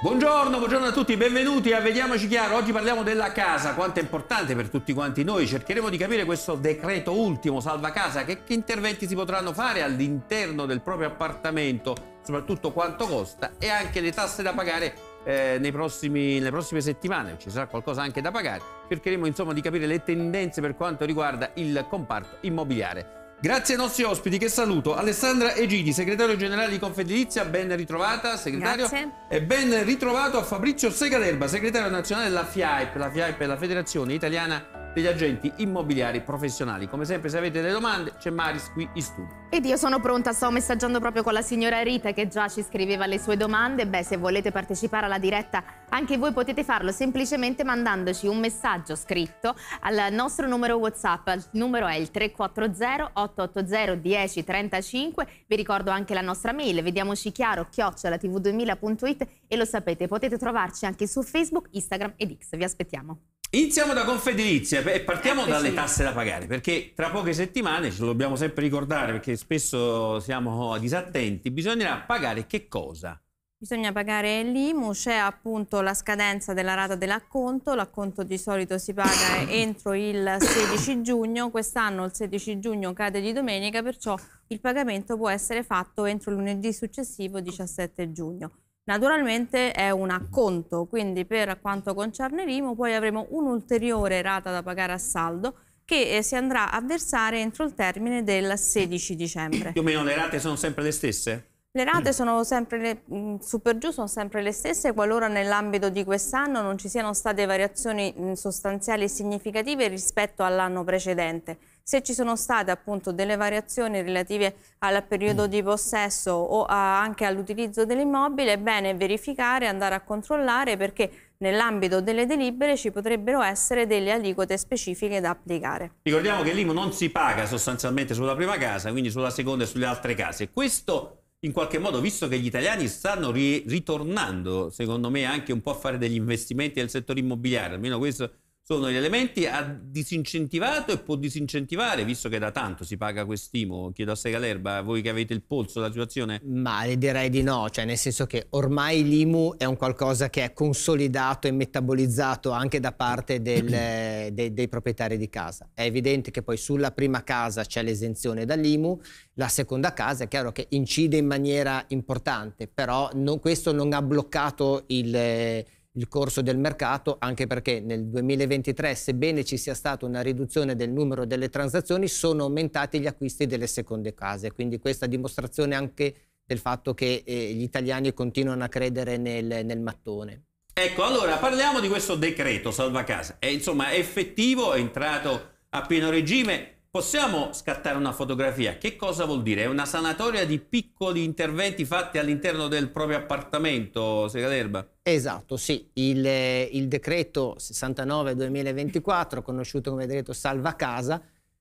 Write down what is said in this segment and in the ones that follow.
Buongiorno, buongiorno a tutti, benvenuti a Vediamoci Chiaro. Oggi parliamo della casa, quanto è importante per tutti quanti noi. Cercheremo di capire questo decreto ultimo, salva casa, che, che interventi si potranno fare all'interno del proprio appartamento, soprattutto quanto costa e anche le tasse da pagare eh, prossimi, nelle prossime settimane. Ci sarà qualcosa anche da pagare. Cercheremo insomma di capire le tendenze per quanto riguarda il comparto immobiliare. Grazie ai nostri ospiti che saluto, Alessandra Egidi, segretario generale di Confedilizia, ben ritrovata segretario Grazie. e ben ritrovato a Fabrizio Segalerba, segretario nazionale della FIAIP, la FIAIP è la Federazione Italiana degli agenti immobiliari professionali. Come sempre, se avete delle domande, c'è Maris qui in studio. Ed io sono pronta, sto messaggiando proprio con la signora Rita che già ci scriveva le sue domande. Beh, se volete partecipare alla diretta, anche voi potete farlo semplicemente mandandoci un messaggio scritto al nostro numero WhatsApp. Il numero è il 340-880-1035. Vi ricordo anche la nostra mail, vediamoci chiaro, chiocciolatv2000.it e lo sapete, potete trovarci anche su Facebook, Instagram ed X. Vi aspettiamo. Iniziamo da Confedilizia e partiamo eh, dalle sì. tasse da pagare, perché tra poche settimane, ce lo dobbiamo sempre ricordare perché spesso siamo disattenti, bisognerà pagare che cosa? Bisogna pagare l'IMU, c'è appunto la scadenza della rata dell'acconto, l'acconto di solito si paga entro il 16 giugno, quest'anno il 16 giugno cade di domenica, perciò il pagamento può essere fatto entro lunedì successivo 17 giugno. Naturalmente è un acconto, quindi per quanto concerne l'IMU poi avremo un'ulteriore rata da pagare a saldo che eh, si andrà a versare entro il termine del 16 dicembre. Più o meno le rate sono sempre le stesse? Le rate sono sempre le, mm, super giù sono sempre le stesse qualora nell'ambito di quest'anno non ci siano state variazioni mm, sostanziali e significative rispetto all'anno precedente se ci sono state appunto delle variazioni relative al periodo mm. di possesso o a, anche all'utilizzo dell'immobile, è bene verificare, andare a controllare perché nell'ambito delle delibere ci potrebbero essere delle aliquote specifiche da applicare. Ricordiamo che l'IMU non si paga sostanzialmente sulla prima casa, quindi sulla seconda e sulle altre case. Questo in qualche modo, visto che gli italiani stanno ri ritornando, secondo me, anche un po' a fare degli investimenti nel settore immobiliare, almeno questo sono gli elementi ha disincentivato e può disincentivare, visto che da tanto si paga quest'imo. Chiedo a Segalerba, voi che avete il polso della situazione? Ma direi di no, cioè nel senso che ormai l'IMU è un qualcosa che è consolidato e metabolizzato anche da parte del, dei, dei proprietari di casa. È evidente che poi sulla prima casa c'è l'esenzione dall'IMU, la seconda casa è chiaro che incide in maniera importante, però non, questo non ha bloccato il il corso del mercato, anche perché nel 2023, sebbene ci sia stata una riduzione del numero delle transazioni, sono aumentati gli acquisti delle seconde case. Quindi questa dimostrazione anche del fatto che eh, gli italiani continuano a credere nel, nel mattone. Ecco, allora parliamo di questo decreto salva casa. È insomma effettivo, è entrato a pieno regime. Possiamo scattare una fotografia? Che cosa vuol dire? È una sanatoria di piccoli interventi fatti all'interno del proprio appartamento, Segalerba? Esatto, sì, il, eh, il decreto 69-2024, conosciuto come decreto salva casa,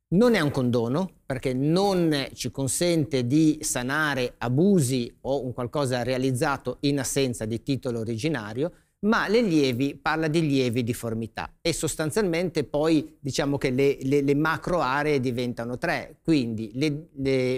non è un condono perché non ci consente di sanare abusi o un qualcosa realizzato in assenza di titolo originario, ma le lievi parla di lievi difformità e sostanzialmente poi diciamo che le, le, le macro aree diventano tre, quindi le,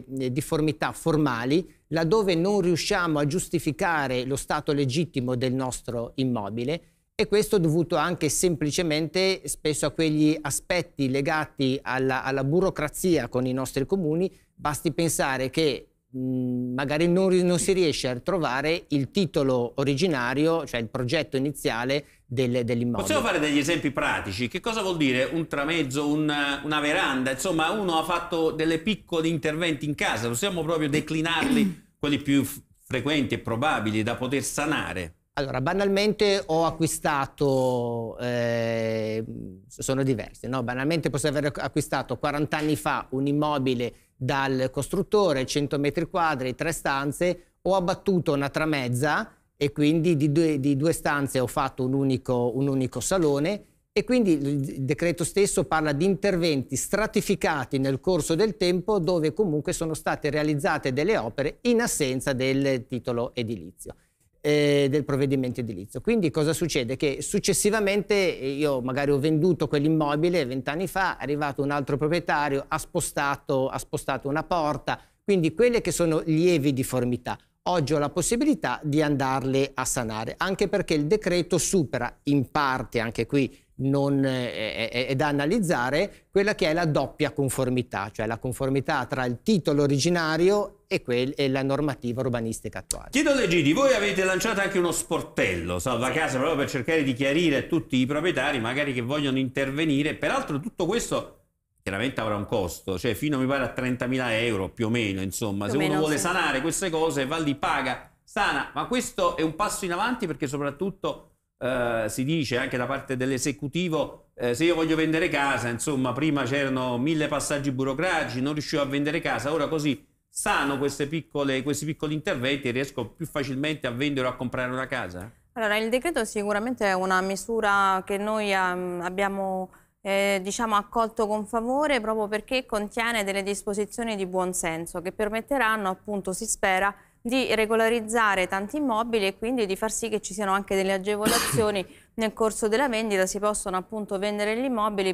le, difformità formali, laddove non riusciamo a giustificare lo stato legittimo del nostro immobile e questo è dovuto anche semplicemente spesso a quegli aspetti legati alla, alla burocrazia con i nostri comuni, basti pensare che magari non, non, si riesce a trovare il titolo originario, cioè il progetto iniziale del, dell'immobile. Possiamo fare degli esempi pratici? Che cosa vuol dire un tramezzo, una, una veranda? Insomma, uno ha fatto delle piccoli interventi in casa, possiamo proprio declinarli, quelli più frequenti e probabili da poter sanare? Allora, banalmente ho acquistato, eh, sono diversi, no? banalmente posso aver acquistato 40 anni fa un immobile dal costruttore, 100 metri quadri, tre stanze, ho abbattuto una tramezza e quindi di due, di due stanze ho fatto un unico, un unico salone e quindi il decreto stesso parla di interventi stratificati nel corso del tempo dove comunque sono state realizzate delle opere in assenza del titolo edilizio eh, del provvedimento edilizio. Quindi cosa succede? Che successivamente eh, io magari ho venduto quell'immobile vent'anni fa, è arrivato un altro proprietario, ha spostato, ha spostato una porta, quindi quelle che sono lievi difformità. Oggi ho la possibilità di andarle a sanare, anche perché il decreto supera in parte anche qui non, è, eh, è, eh, eh, è, da analizzare quella che è la doppia conformità, cioè la conformità tra il titolo originario e, quel, e la normativa urbanistica attuale. Chiedo De Gidi, voi avete lanciato anche uno sportello salva casa, proprio per cercare di chiarire a tutti i proprietari magari che vogliono intervenire, peraltro tutto questo chiaramente avrà un costo, cioè fino mi pare a 30.000 euro più o meno, insomma, più se meno, uno vuole sì. sanare queste cose va lì, paga, sana, ma questo è un passo in avanti perché soprattutto eh, si dice anche da parte dell'esecutivo, eh, se io voglio vendere casa, insomma, prima c'erano mille passaggi burocratici, non riuscivo a vendere casa, ora così sano piccole, questi piccoli interventi e riesco più facilmente a vendere o a comprare una casa? Allora, il decreto sicuramente è una misura che noi um, abbiamo... Eh, diciamo accolto con favore proprio perché contiene delle disposizioni di buonsenso che permetteranno appunto si spera di regolarizzare tanti immobili e quindi di far sì che ci siano anche delle agevolazioni nel corso della vendita, si possono appunto vendere gli immobili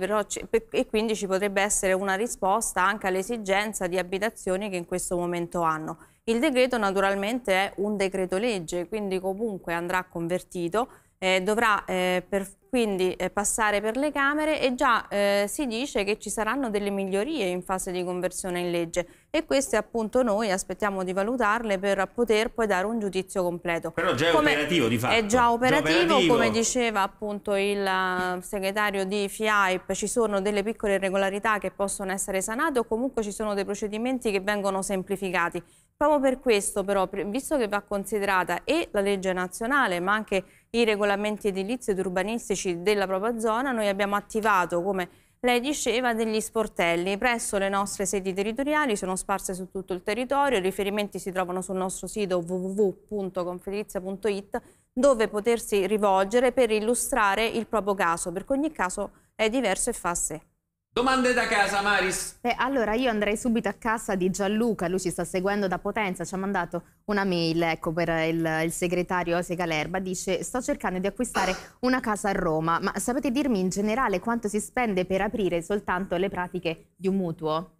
e quindi ci potrebbe essere una risposta anche all'esigenza di abitazioni che in questo momento hanno. Il decreto naturalmente è un decreto legge, quindi comunque andrà convertito eh, dovrà eh, per, quindi eh, passare per le Camere e già eh, si dice che ci saranno delle migliorie in fase di conversione in legge e queste appunto noi aspettiamo di valutarle per poter poi dare un giudizio completo. Però già è come, operativo di fatto. È già operativo, già operativo, come diceva appunto il segretario di FIAIP, ci sono delle piccole irregolarità che possono essere sanate o comunque ci sono dei procedimenti che vengono semplificati. Proprio per questo però, visto che va considerata e la legge nazionale ma anche i regolamenti edilizi ed urbanistici della propria zona, noi abbiamo attivato, come lei diceva, degli sportelli presso le nostre sedi territoriali, sono sparse su tutto il territorio, i riferimenti si trovano sul nostro sito www.confedilizia.it dove potersi rivolgere per illustrare il proprio caso, perché ogni caso è diverso e fa a sé. Domande da casa, Maris. Beh, allora io andrei subito a casa di Gianluca, lui ci sta seguendo da Potenza, ci ha mandato una mail ecco, per il, il segretario Ose Galerba, dice sto cercando di acquistare una casa a Roma, ma sapete dirmi in generale quanto si spende per aprire soltanto le pratiche di un mutuo?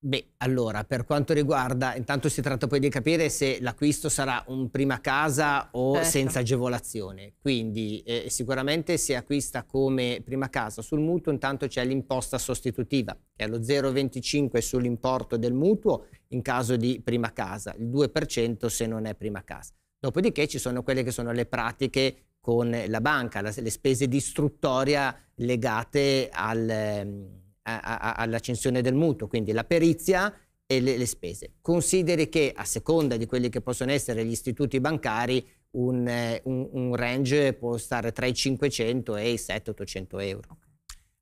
Beh, allora, per quanto riguarda, intanto si tratta poi di capire se l'acquisto sarà un prima casa o ecco. senza agevolazione. Quindi eh, sicuramente se acquista come prima casa sul mutuo, intanto c'è l'imposta sostitutiva, che è lo 0,25 sull'importo del mutuo in caso di prima casa, il 2% se non è prima casa. Dopodiché ci sono quelle che sono le pratiche con la banca, la, le spese di istruttoria legate al... Ehm, all'accensione del mutuo, quindi la perizia e le, le, spese. Consideri che a seconda di quelli che possono essere gli istituti bancari, un, eh, un, un range può stare tra i 500 e i 700-800 euro.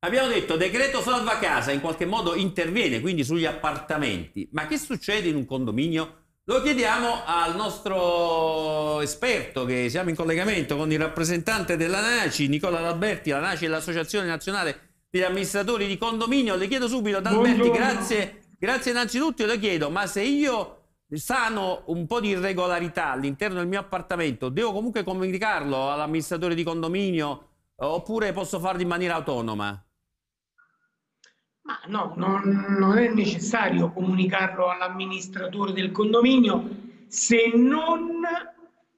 Abbiamo detto decreto salva casa in qualche modo interviene quindi sugli appartamenti, ma che succede in un condominio? Lo chiediamo al nostro esperto che siamo in collegamento con il rappresentante della NACI, Nicola Alberti, la NACI è l'Associazione Nazionale degli amministratori di condominio. Le chiedo subito ad grazie, grazie innanzitutto, le chiedo, ma se io sano un po' di irregolarità all'interno del mio appartamento, devo comunque comunicarlo all'amministratore di condominio eh, oppure posso farlo in maniera autonoma? Ma no, non, non è necessario comunicarlo all'amministratore del condominio se non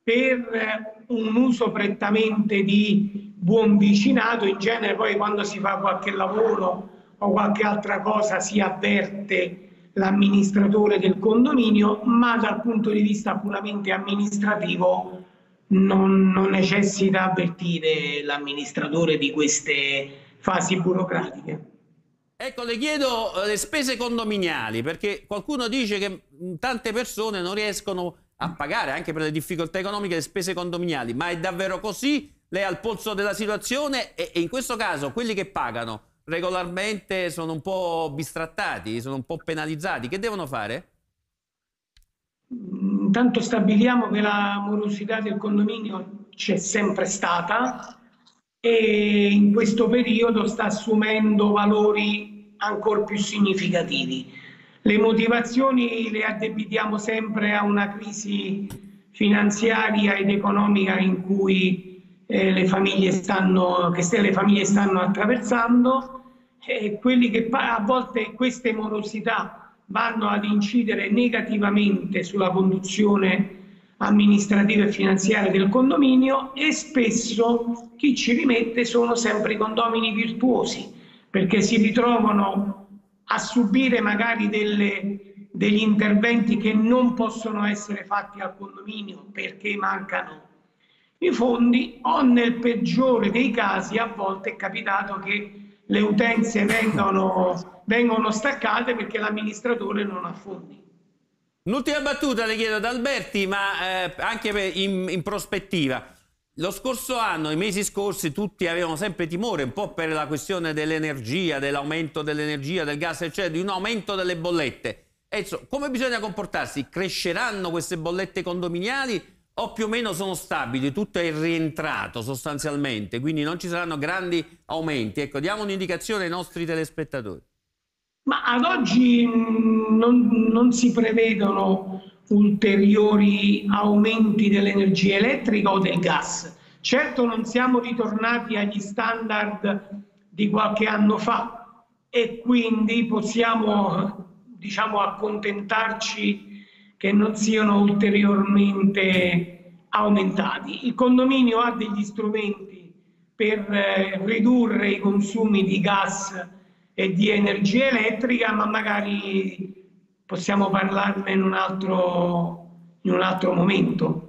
per eh, un uso prettamente di buon vicinato, in genere poi quando si fa qualche lavoro o qualche altra cosa si avverte l'amministratore del condominio, ma dal punto di vista puramente amministrativo non, non necessita avvertire l'amministratore di queste fasi burocratiche. Ecco, le chiedo eh, le spese condominiali, perché qualcuno dice che tante persone non riescono a a pagare anche per le difficoltà economiche e le spese condominiali. Ma è davvero così? Lei è al polso della situazione e, e in questo caso quelli che pagano regolarmente sono un po' bistrattati, sono un po' penalizzati. Che devono fare? Mm, intanto stabiliamo che la morosità del condominio c'è sempre stata e in questo periodo sta assumendo valori ancora più significativi. Le motivazioni le addebitiamo sempre a una crisi finanziaria ed economica in cui eh, le, famiglie stanno, che le famiglie stanno attraversando e quelli che a volte queste morosità vanno ad incidere negativamente sulla conduzione amministrativa e finanziaria del condominio e spesso chi ci rimette sono sempre i condomini virtuosi perché si ritrovano a subire magari delle, degli interventi che non possono essere fatti al condominio perché mancano i fondi o nel peggiore dei casi a volte è capitato che le utenze vengono, vengono staccate perché l'amministratore non ha fondi. Un'ultima battuta le chiedo ad Alberti, ma eh, anche in, in prospettiva. Lo scorso anno, i mesi scorsi, tutti avevano sempre timore, un po' per la questione dell'energia, dell'aumento dell'energia, del gas, eccetera, di un aumento delle bollette. E, come bisogna comportarsi? Cresceranno queste bollette condominiali o più o meno sono stabili? Tutto è rientrato sostanzialmente, quindi non ci saranno grandi aumenti. Ecco, diamo un'indicazione ai nostri telespettatori. Ma ad oggi mm, non, non si prevedono ulteriori aumenti dell'energia elettrica o del gas. Certo non siamo ritornati agli standard di qualche anno fa e quindi possiamo diciamo, accontentarci che non siano ulteriormente aumentati. Il condominio ha degli strumenti per eh, ridurre i consumi di gas e di energia elettrica, ma magari possiamo parlarne in un altro, in un altro momento.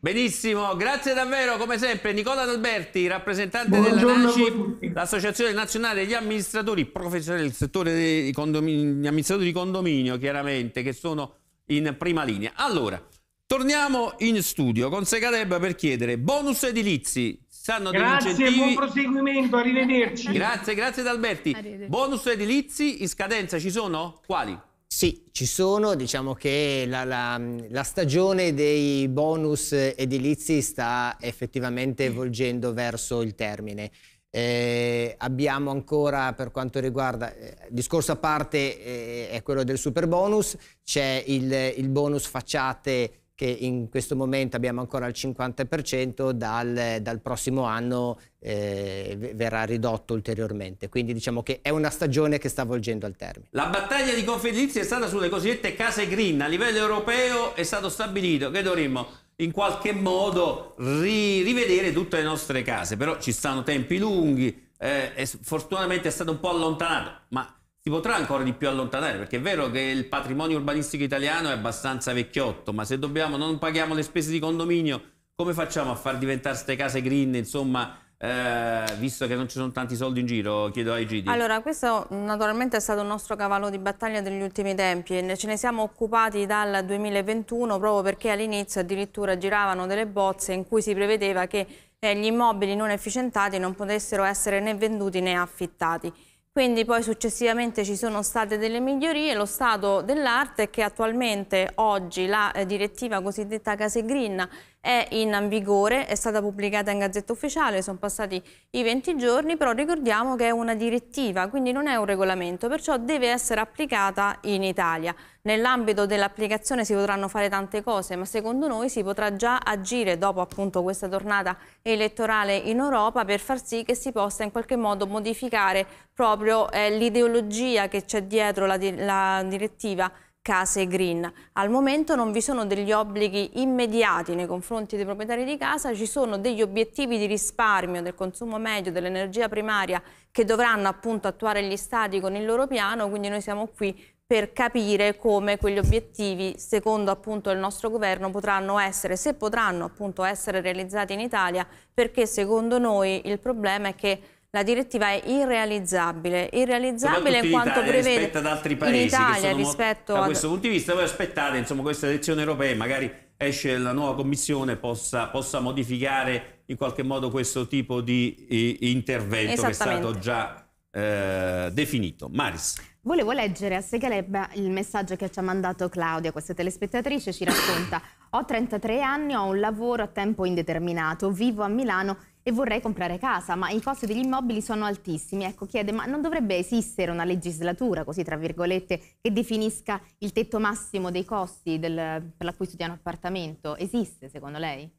Benissimo, grazie davvero come sempre Nicola D'Alberti, rappresentante Buongiorno della NACI, l'Associazione Nazionale degli Amministratori Professionali del settore dei degli amministratori di condominio, chiaramente, che sono in prima linea. Allora, torniamo in studio con Segaleb per chiedere bonus edilizi. Sanno grazie, buon proseguimento, arrivederci. Grazie, grazie D'Alberti. Bonus edilizi in scadenza ci sono? Quali? Sì, ci sono, diciamo che la, la, la, stagione dei bonus edilizi sta effettivamente evolgendo verso il termine. Eh, abbiamo ancora per quanto riguarda, eh, discorso a parte eh, è quello del super bonus, c'è il, il bonus facciate che in questo momento abbiamo ancora il 50%, dal, dal prossimo anno eh, verrà ridotto ulteriormente. Quindi diciamo che è una stagione che sta volgendo al termine. La battaglia di Confedilizia è stata sulle cosiddette case green. A livello europeo è stato stabilito che dovremmo in qualche modo ri- rivedere tutte le nostre case, però ci stanno tempi lunghi, eh, è, fortunatamente è stato un po' allontanato, ma si potrà ancora di più allontanare, perché è vero che il patrimonio urbanistico italiano è abbastanza vecchiotto, ma se dobbiamo, non paghiamo le spese di condominio, come facciamo a far diventare queste case green, insomma, eh, visto che non ci sono tanti soldi in giro, chiedo ai Gidi. Allora, questo naturalmente è stato il nostro cavallo di battaglia degli ultimi tempi e ce ne siamo occupati dal 2021 proprio perché all'inizio addirittura giravano delle bozze in cui si prevedeva che eh, gli immobili non efficientati non potessero essere né venduti né affittati quindi poi successivamente ci sono state delle migliorie, lo stato dell'arte è che attualmente oggi la eh, direttiva cosiddetta Case Green è in vigore, è stata pubblicata in Gazzetta Ufficiale, sono passati i 20 giorni, però ricordiamo che è una direttiva, quindi non è un regolamento, perciò deve essere applicata in Italia. Nell'ambito dell'applicazione si potranno fare tante cose, ma secondo noi si potrà già agire dopo appunto questa tornata elettorale in Europa per far sì che si possa in qualche modo modificare proprio eh, l'ideologia che c'è dietro la, di la direttiva case green. Al momento non vi sono degli obblighi immediati nei confronti dei proprietari di casa, ci sono degli obiettivi di risparmio del consumo medio, dell'energia primaria che dovranno appunto attuare gli stati con il loro piano, quindi noi siamo qui per capire come quegli obiettivi, secondo appunto il nostro governo, potranno essere, se potranno appunto essere realizzati in Italia, perché secondo noi il problema è che la direttiva è irrealizzabile, irrealizzabile in quanto Italia, prevede rispetto ad altri paesi in Italia rispetto da ad... questo punto di vista voi aspettate insomma queste elezioni europee magari esce la nuova commissione possa, possa modificare in qualche modo questo tipo di, di intervento che è stato già eh, definito. Maris. Volevo leggere a Segaleb il messaggio che ci ha mandato Claudia, questa telespettatrice, ci racconta ho 33 anni, ho un lavoro a tempo indeterminato, vivo a Milano e vorrei comprare casa, ma i costi degli immobili sono altissimi. Ecco, chiede, ma non dovrebbe esistere una legislatura, così tra virgolette, che definisca il tetto massimo dei costi del, per l'acquisto di un appartamento? Esiste secondo lei?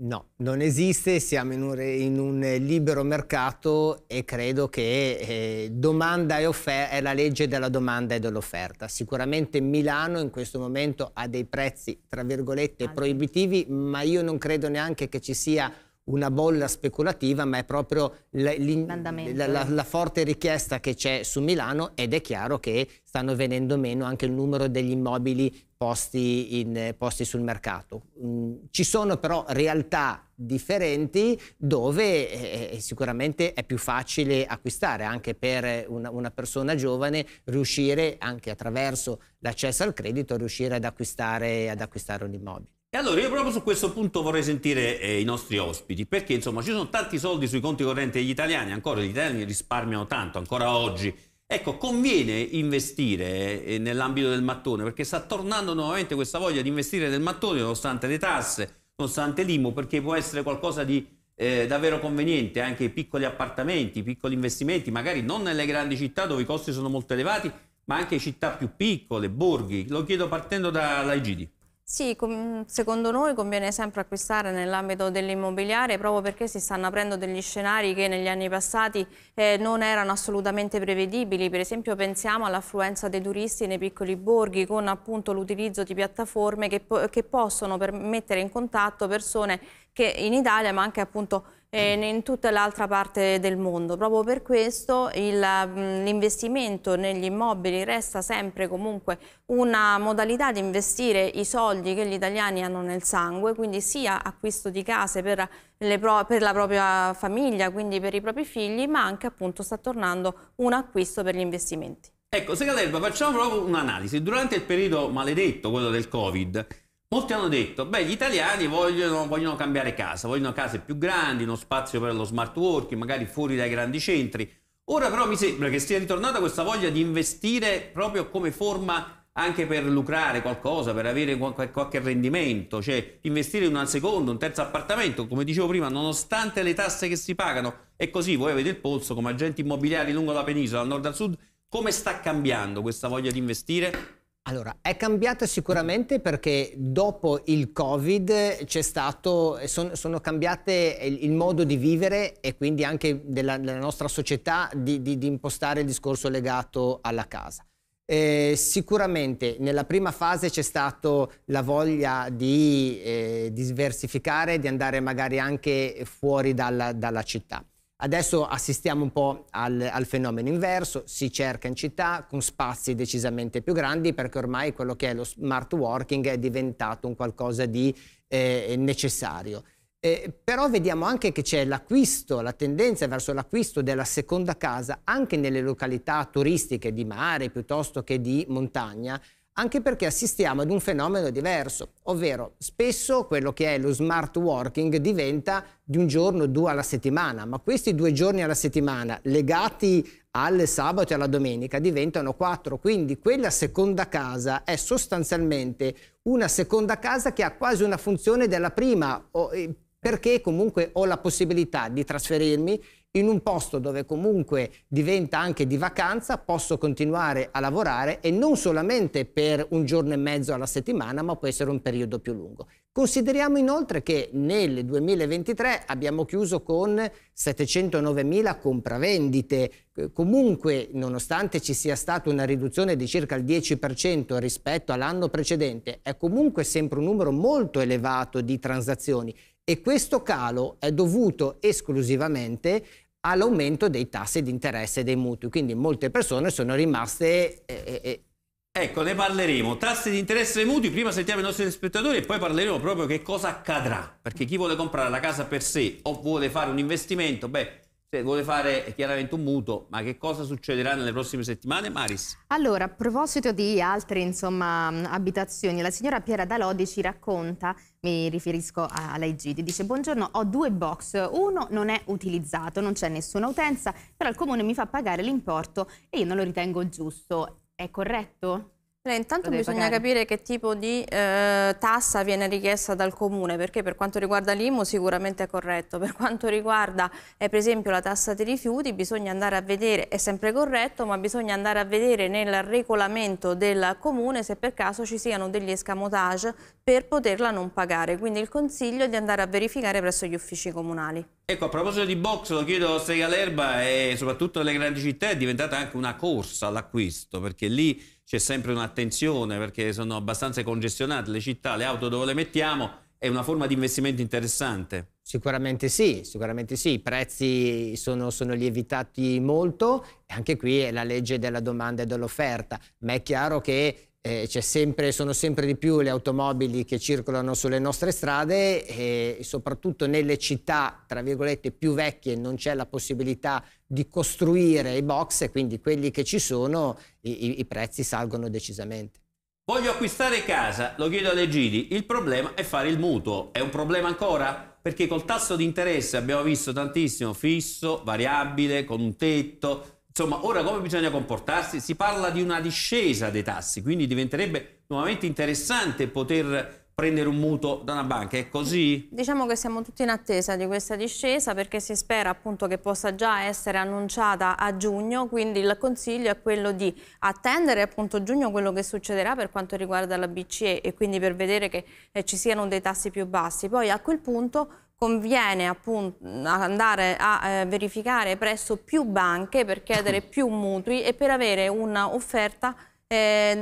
No, non esiste, siamo in un, in un, eh, libero mercato e credo che eh, domanda e offerta è la legge della domanda e dell'offerta. Sicuramente Milano in questo momento ha dei prezzi, tra virgolette, proibitivi, ma io non credo neanche che ci sia una bolla speculativa, ma è proprio la, la, eh. la, forte richiesta che c'è su Milano ed è chiaro che stanno venendo meno anche il numero degli immobili posti, in, posti sul mercato. Mm, ci sono però realtà differenti dove eh, eh sicuramente è più facile acquistare anche per una, una persona giovane riuscire anche attraverso l'accesso al credito riuscire ad acquistare, ad acquistare un immobile. E allora io proprio su questo punto vorrei sentire eh, i nostri ospiti, perché insomma ci sono tanti soldi sui conti correnti degli italiani, ancora gli italiani risparmiano tanto, ancora oggi. Ecco, conviene investire eh, nell'ambito del mattone, perché sta tornando nuovamente questa voglia di investire nel mattone, nonostante le tasse, nonostante l'IMU, perché può essere qualcosa di eh, davvero conveniente, anche piccoli appartamenti, piccoli investimenti, magari non nelle grandi città dove i costi sono molto elevati, ma anche città più piccole, borghi. Lo chiedo partendo da, da sì, secondo noi conviene sempre acquistare nell'ambito dell'immobiliare proprio perché si stanno aprendo degli scenari che negli anni passati eh, non erano assolutamente prevedibili. Per esempio pensiamo all'affluenza dei turisti nei piccoli borghi con appunto l'utilizzo di piattaforme che, che possono mettere in contatto persone che in Italia ma anche appunto eh, e in tutta l'altra parte del mondo. Proprio per questo mm, l'investimento negli immobili resta sempre comunque una modalità di investire i soldi che gli italiani hanno nel sangue, quindi sia acquisto di case per, per la propria famiglia, quindi per i propri figli, ma anche appunto sta tornando un acquisto per gli investimenti. Ecco, Segadelba, facciamo proprio un'analisi. Durante il periodo maledetto, quello del Covid, Molti hanno detto, beh, gli italiani vogliono, vogliono, cambiare casa, vogliono case più grandi, uno spazio per lo smart working, magari fuori dai grandi centri. Ora però mi sembra che sia ritornata questa voglia di investire proprio come forma anche per lucrare qualcosa, per avere qualche rendimento, cioè investire in un secondo, un terzo appartamento, come dicevo prima, nonostante le tasse che si pagano. è così voi avete il polso come agenti immobiliari lungo la penisola, dal nord al sud, come sta cambiando questa voglia di investire? Allora, è cambiata sicuramente perché dopo il Covid c'è stato, son, sono cambiate il, il, modo di vivere e quindi anche della, della nostra società di, di, di, impostare il discorso legato alla casa. Eh, sicuramente nella prima fase c'è stata la voglia di, eh, diversificare, di andare magari anche fuori dalla, dalla città. Adesso assistiamo un po' al, al, fenomeno inverso, si cerca in città con spazi decisamente più grandi perché ormai quello che è lo smart working è diventato un qualcosa di eh, necessario. Eh, però vediamo anche che c'è l'acquisto, la tendenza verso l'acquisto della seconda casa anche nelle località turistiche di mare piuttosto che di montagna anche perché assistiamo ad un fenomeno diverso, ovvero spesso quello che è lo smart working diventa di un giorno due alla settimana, ma questi due giorni alla settimana legati al sabato e alla domenica diventano quattro, quindi quella seconda casa è sostanzialmente una seconda casa che ha quasi una funzione della prima, eh, perché comunque ho la possibilità di trasferirmi in un posto dove comunque diventa anche di vacanza, posso continuare a lavorare e non solamente per un giorno e mezzo alla settimana, ma può essere un periodo più lungo. Consideriamo inoltre che nel 2023 abbiamo chiuso con 709.000 compravendite, eh, comunque nonostante ci sia stata una riduzione di circa il 10% rispetto all'anno precedente, è comunque sempre un numero molto elevato di transazioni e questo calo è dovuto esclusivamente all'aumento dei tassi di interesse dei mutui, quindi molte persone sono rimaste... Eh, eh, eh, ecco, ne parleremo. Tassi di interesse dei mutui, prima sentiamo i nostri spettatori e poi parleremo proprio che cosa accadrà, perché chi vuole comprare la casa per sé o vuole fare un investimento, beh, se vuole fare eh, chiaramente un mutuo, ma che cosa succederà nelle prossime settimane, Maris? Allora, a proposito di altre insomma, abitazioni, la signora Piera Dalodi ci racconta, mi riferisco alla Igidi, dice buongiorno, ho due box, uno non è utilizzato, non c'è nessuna utenza, però il comune mi fa pagare l'importo e io non lo ritengo giusto. È corretto? intanto bisogna pagare. capire che tipo di eh, tassa viene richiesta dal comune, perché per quanto riguarda l'IMU sicuramente è corretto, per quanto riguarda eh, per esempio la tassa dei rifiuti bisogna andare a vedere, è sempre corretto, ma bisogna andare a vedere nel regolamento del comune se per caso ci siano degli escamotage per poterla non pagare, quindi il consiglio è di andare a verificare presso gli uffici comunali. Ecco, a proposito di box, lo chiedo se Galerba e soprattutto nelle grandi città è diventata anche una corsa all'acquisto, perché lì c'è sempre un'attenzione perché sono abbastanza congestionate le città, le auto dove le mettiamo è una forma di investimento interessante. Sicuramente sì, sicuramente sì, i prezzi sono, sono lievitati molto e anche qui è la legge della domanda e dell'offerta, ma è chiaro che eh, sempre, sono sempre di più le automobili che circolano sulle nostre strade e soprattutto nelle città, tra virgolette, più vecchie non c'è la possibilità di costruire i box e quindi quelli che ci sono i, i prezzi salgono decisamente. Voglio acquistare casa, lo chiedo alle Gidi, il problema è fare il mutuo. È un problema ancora? Perché col tasso di interesse abbiamo visto tantissimo, fisso, variabile, con un tetto, Insomma, ora come bisogna comportarsi? Si parla di una discesa dei tassi, quindi diventerebbe nuovamente interessante poter prendere un mutuo da una banca, è così? Diciamo che siamo tutti in attesa di questa discesa perché si spera appunto che possa già essere annunciata a giugno, quindi il consiglio è quello di attendere appunto a giugno quello che succederà per quanto riguarda la BCE e quindi per vedere che eh, ci siano dei tassi più bassi. Poi a quel punto conviene appunto andare a eh, verificare presso più banche per chiedere più mutui e per avere un'offerta eh,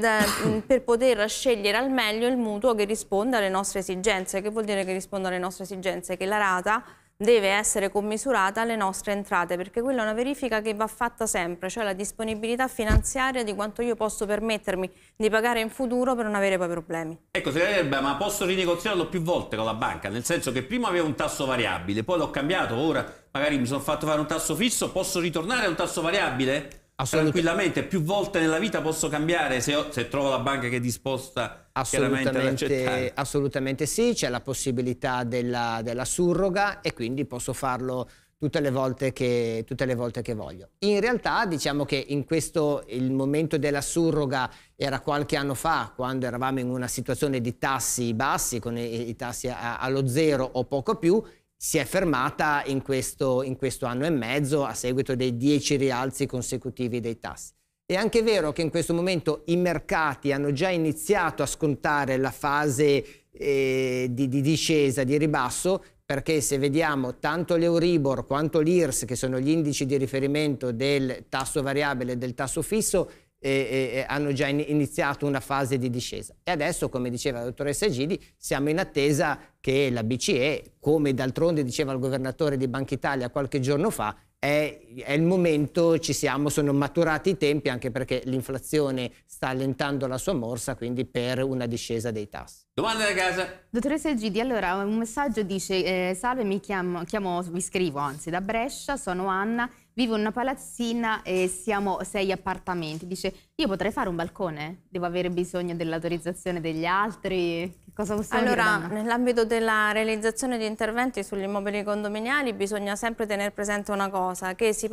mm, per poter scegliere al meglio il mutuo che risponde alle nostre esigenze. Che vuol dire che risponda alle nostre esigenze? Che la rata deve essere commisurata alle nostre entrate, perché quella è una verifica che va fatta sempre, cioè la disponibilità finanziaria di quanto io posso permettermi di pagare in futuro per non avere poi problemi. Ecco, se Silvia, ma posso rinegoziarlo più volte con la banca, nel senso che prima avevo un tasso variabile, poi l'ho cambiato, ora magari mi sono fatto fare un tasso fisso, posso ritornare a un tasso variabile? tranquillamente più volte nella vita posso cambiare se, ho, se trovo la banca che è disposta assolutamente, assolutamente sì, c'è la possibilità della, della, surroga e quindi posso farlo tutte le, volte che, tutte le volte che voglio. In realtà diciamo che in questo il momento della surroga era qualche anno fa, quando eravamo in una situazione di tassi bassi, con i, i tassi a, allo zero o poco più, si è fermata in questo, in questo anno e mezzo a seguito dei dieci rialzi consecutivi dei tassi. È anche vero che in questo momento i mercati hanno già iniziato a scontare la fase eh, di, di, discesa, di ribasso, perché se vediamo tanto l'Euribor quanto l'IRS, che sono gli indici di riferimento del tasso variabile e del tasso fisso, e, e, hanno già iniziato una fase di discesa. E adesso, come diceva la dottoressa Gidi, siamo in attesa che la BCE, come d'altronde diceva il governatore di Banca Italia qualche giorno fa, è, è, il momento, ci siamo, sono maturati i tempi anche perché l'inflazione sta allentando la sua morsa, quindi per una discesa dei tassi. Domande da casa. Dottoressa Gidi, allora un messaggio dice, eh, salve mi chiamo, chiamo, mi scrivo anzi da Brescia, sono Anna vivo in una palazzina e siamo sei appartamenti. Dice, io potrei fare un balcone? Devo avere bisogno dell'autorizzazione degli altri? Che cosa possiamo allora, dire? nell'ambito della realizzazione di interventi sugli immobili condominiali bisogna sempre tenere presente una cosa, che si,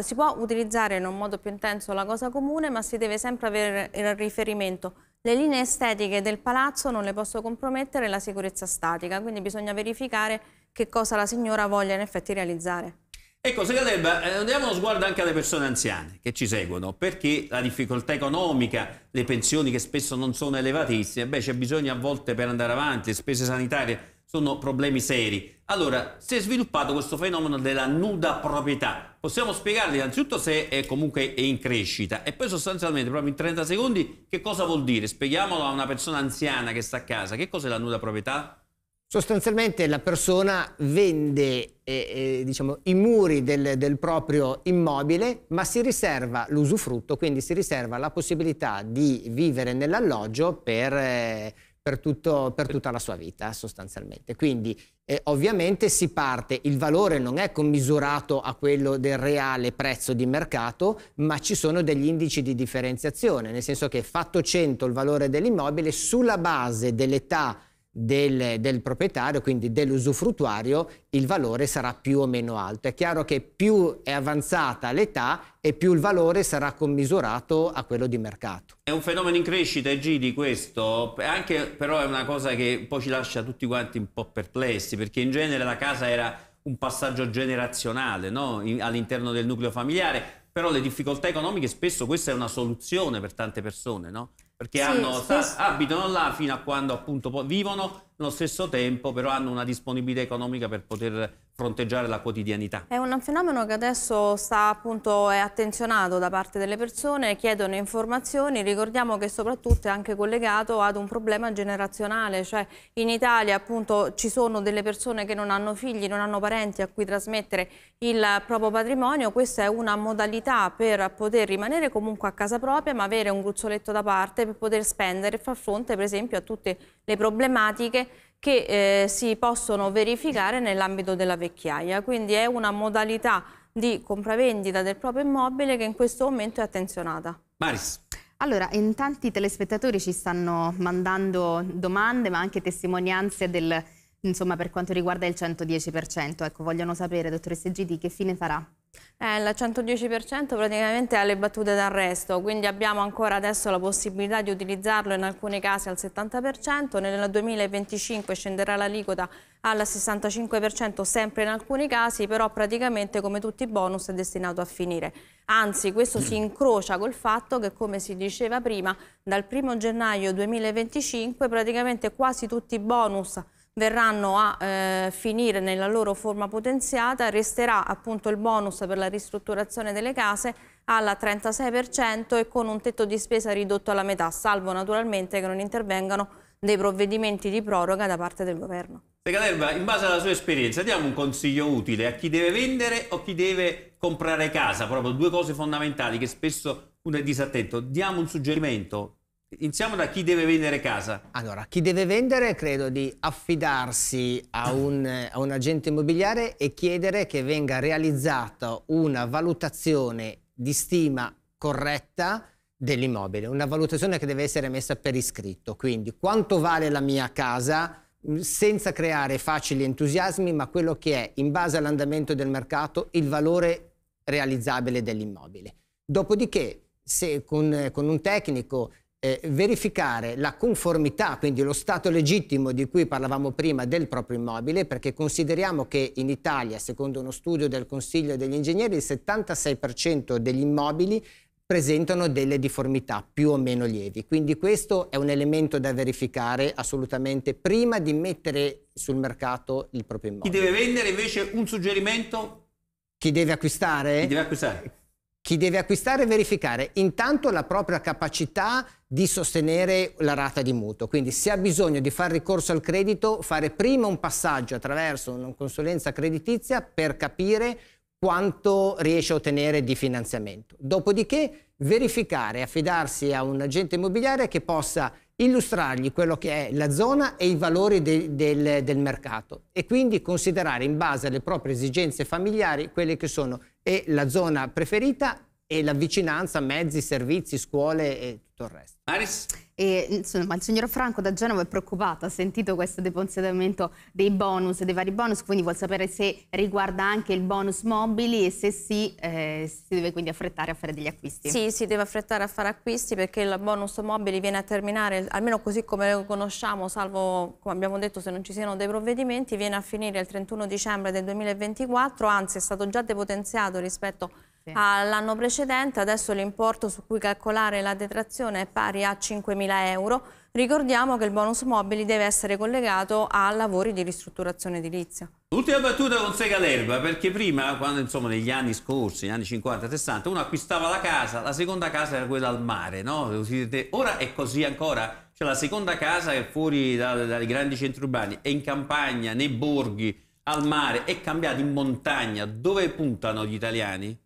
si può utilizzare in un modo più intenso la cosa comune, ma si deve sempre avere il riferimento le linee estetiche del palazzo non le posso compromettere la sicurezza statica, quindi bisogna verificare che cosa la signora voglia in effetti realizzare. Ecco, secondo me, diamo uno sguardo anche alle persone anziane che ci seguono, perché la difficoltà economica, le pensioni che spesso non sono elevatissime, beh, c'è bisogno a volte per andare avanti, le spese sanitarie sono problemi seri. Allora, si è sviluppato questo fenomeno della nuda proprietà. Possiamo spiegarli innanzitutto se è comunque è in crescita e poi sostanzialmente, proprio in 30 secondi, che cosa vuol dire? Spieghiamolo a una persona anziana che sta a casa, che cos'è la nuda proprietà? Sostanzialmente la persona vende eh, eh, diciamo, i muri del, del, proprio immobile, ma si riserva l'usufrutto, quindi si riserva la possibilità di vivere nell'alloggio per, eh, per, tutto, per tutta la sua vita, sostanzialmente. Quindi eh, ovviamente si parte, il valore non è commisurato a quello del reale prezzo di mercato, ma ci sono degli indici di differenziazione, nel senso che fatto 100 il valore dell'immobile, sulla base dell'età del, del, proprietario, quindi dell'usufruttuario, il valore sarà più o meno alto. È chiaro che più è avanzata l'età e più il valore sarà commisurato a quello di mercato. È un fenomeno in crescita, Gidi, questo, anche però è una cosa che poi ci lascia tutti quanti un po' perplessi, perché in genere la casa era un passaggio generazionale no? all'interno del nucleo familiare, però le difficoltà economiche spesso questa è una soluzione per tante persone, no? perché sì, hanno, spesso... abitano là fino a quando appunto vivono nello stesso tempo però hanno una disponibilità economica per poter fronteggiare la quotidianità. È un fenomeno che adesso sta appunto è attenzionato da parte delle persone, chiedono informazioni, ricordiamo che soprattutto è anche collegato ad un problema generazionale, cioè in Italia appunto ci sono delle persone che non hanno figli, non hanno parenti a cui trasmettere il proprio patrimonio, questa è una modalità per poter rimanere comunque a casa propria ma avere un gruzzoletto da parte per poter spendere e far fronte per esempio a tutte le problematiche che eh, si possono verificare nell'ambito della vecchiaia, quindi è una modalità di compravendita del proprio immobile che in questo momento è attenzionata. Maris. Allora, in tanti telespettatori ci stanno mandando domande ma anche testimonianze del, insomma, per quanto riguarda il 110%. Ecco, vogliono sapere, dottoressa Gidi, che fine farà eh, la 110% praticamente ha le battute d'arresto, quindi abbiamo ancora adesso la possibilità di utilizzarlo in alcuni casi al 70%, nel 2025 scenderà l'aliquota al 65% sempre in alcuni casi, però praticamente come tutti i bonus è destinato a finire. Anzi, questo si incrocia col fatto che, come si diceva prima, dal 1 gennaio 2025 praticamente quasi tutti i bonus verranno a eh, finire nella loro forma potenziata, resterà appunto il bonus per la ristrutturazione delle case alla 36% e con un tetto di spesa ridotto alla metà, salvo naturalmente che non intervengano dei provvedimenti di proroga da parte del governo. Secaterba, in base alla sua esperienza, diamo un consiglio utile a chi deve vendere o chi deve comprare casa, proprio due cose fondamentali che spesso uno è disattento. Diamo un suggerimento, Iniziamo da chi deve vendere casa. Allora, chi deve vendere credo di affidarsi a un, a un agente immobiliare e chiedere che venga realizzata una valutazione di stima corretta dell'immobile, una valutazione che deve essere messa per iscritto, quindi quanto vale la mia casa mm, senza creare facili entusiasmi, ma quello che è, in base all'andamento del mercato, il valore realizzabile dell'immobile. Dopodiché, se con, con un tecnico eh, verificare la conformità, quindi lo stato legittimo di cui parlavamo prima del proprio immobile, perché consideriamo che in Italia, secondo uno studio del Consiglio degli Ingegneri, il 76% degli immobili presentano delle difformità più o meno lievi. Quindi questo è un elemento da verificare assolutamente prima di mettere sul mercato il proprio immobile. Chi deve vendere invece un suggerimento? Chi deve acquistare? Chi deve acquistare? Chi deve acquistare e verificare intanto la propria capacità di sostenere la rata di mutuo. Quindi se ha bisogno di fare ricorso al credito, fare prima un passaggio attraverso una consulenza creditizia per capire quanto riesce a ottenere di finanziamento. Dopodiché verificare, affidarsi a un agente immobiliare che possa illustrargli quello che è la zona e i valori de, del, del, mercato e quindi considerare in base alle proprie esigenze familiari quelle che sono e la zona preferita e la vicinanza, mezzi, servizi, scuole e tutto il resto. Aris? E, insomma, il signor Franco da Genova è preoccupato, ha sentito questo deponziamento dei bonus, dei vari bonus, quindi vuol sapere se riguarda anche il bonus mobili e se sì, eh, si deve quindi affrettare a fare degli acquisti. Sì, si deve affrettare a fare acquisti perché il bonus mobili viene a terminare, almeno così come lo conosciamo, salvo, come abbiamo detto, se non ci siano dei provvedimenti, viene a finire il 31 dicembre del 2024, anzi è stato già depotenziato rispetto a all'anno precedente, adesso l'importo su cui calcolare la detrazione è pari a 5.000 euro. Ricordiamo che il bonus mobili deve essere collegato a lavori di ristrutturazione edilizia. Ultima battuta con Sega l'erba, perché prima, quando, insomma, negli anni scorsi, negli anni 50-60, uno acquistava la casa, la seconda casa era quella al mare, no? Ora è così ancora? Cioè la seconda casa è fuori dai grandi centri urbani, è in campagna, nei borghi, al mare, è cambiata in montagna. Dove puntano gli italiani?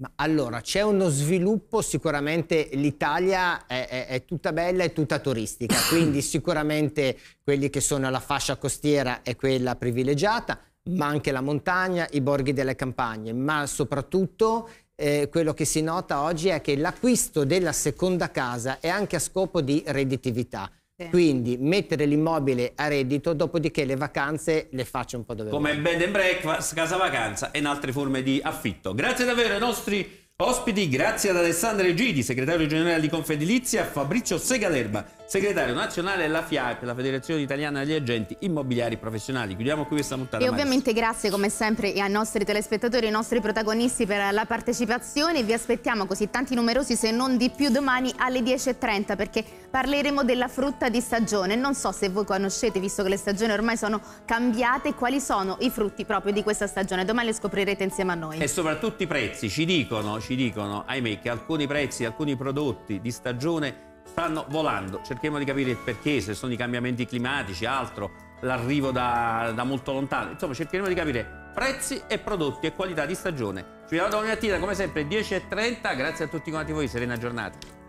Ma allora c'è uno sviluppo, sicuramente l'Italia è, è, è, tutta bella e tutta turistica, quindi sicuramente quelli che sono alla fascia costiera è quella privilegiata, ma anche la montagna, i borghi delle campagne, ma soprattutto eh, quello che si nota oggi è che l'acquisto della seconda casa è anche a scopo di redditività. Quindi mettere l'immobile a reddito, dopodiché le vacanze le faccio un po' dove Come vuoi. bed and breakfast, casa vacanza e in altre forme di affitto. Grazie davvero ai nostri ospiti, grazie ad Alessandro Egidi, segretario generale di Confedilizia, a Fabrizio Segalerba segretario nazionale della FIAP, la Federazione Italiana degli Agenti Immobiliari Professionali. Chiudiamo qui questa puntata. E Maris. ovviamente grazie come sempre ai nostri telespettatori, ai nostri protagonisti per la partecipazione. Vi aspettiamo così tanti numerosi se non di più domani alle 10.30 perché parleremo della frutta di stagione. Non so se voi conoscete, visto che le stagioni ormai sono cambiate, quali sono i frutti proprio di questa stagione. Domani le scoprirete insieme a noi. E soprattutto i prezzi, ci dicono, ci dicono, ahimè, che alcuni prezzi, alcuni prodotti di stagione stanno volando. Cerchiamo di capire il perché, se sono i cambiamenti climatici, altro, l'arrivo da, da, molto lontano. Insomma, cercheremo di capire prezzi e prodotti e qualità di stagione. Ci vediamo domani mattina, come sempre, 10.30. Grazie a tutti quanti voi, serena giornata.